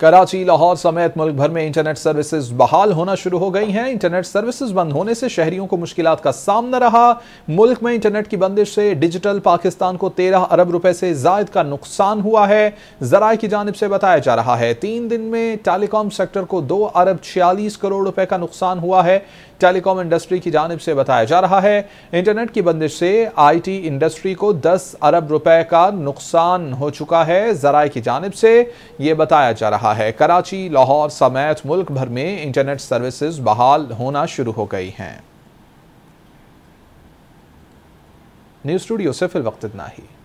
कराची लाहौर समेत मुल्क भर में इंटरनेट सर्विसेज बहाल होना शुरू हो गई हैं इंटरनेट सर्विसेज बंद होने से शहरियों को मुश्किल का सामना रहा मुल्क में इंटरनेट की बंदिश से डिजिटल पाकिस्तान को तेरह अरब रुपए से जायद का नुकसान हुआ है जराए की जानब से बताया जा रहा है तीन दिन में टेलीकॉम सेक्टर को दो अरब छियालीस करोड़ रुपए का नुकसान हुआ है टेलीकॉम इंडस्ट्री की जानब से बताया जा रहा है इंटरनेट की बंदिश से आई इंडस्ट्री को दस अरब रुपए का नुकसान हो चुका है जराए की जानब से यह बताया जा रहा रहा है कराची लाहौर समेत मुल्क भर में इंटरनेट सर्विसेज बहाल होना शुरू हो गई हैं न्यूज़ स्टूडियो से फिर वक्त इतना ही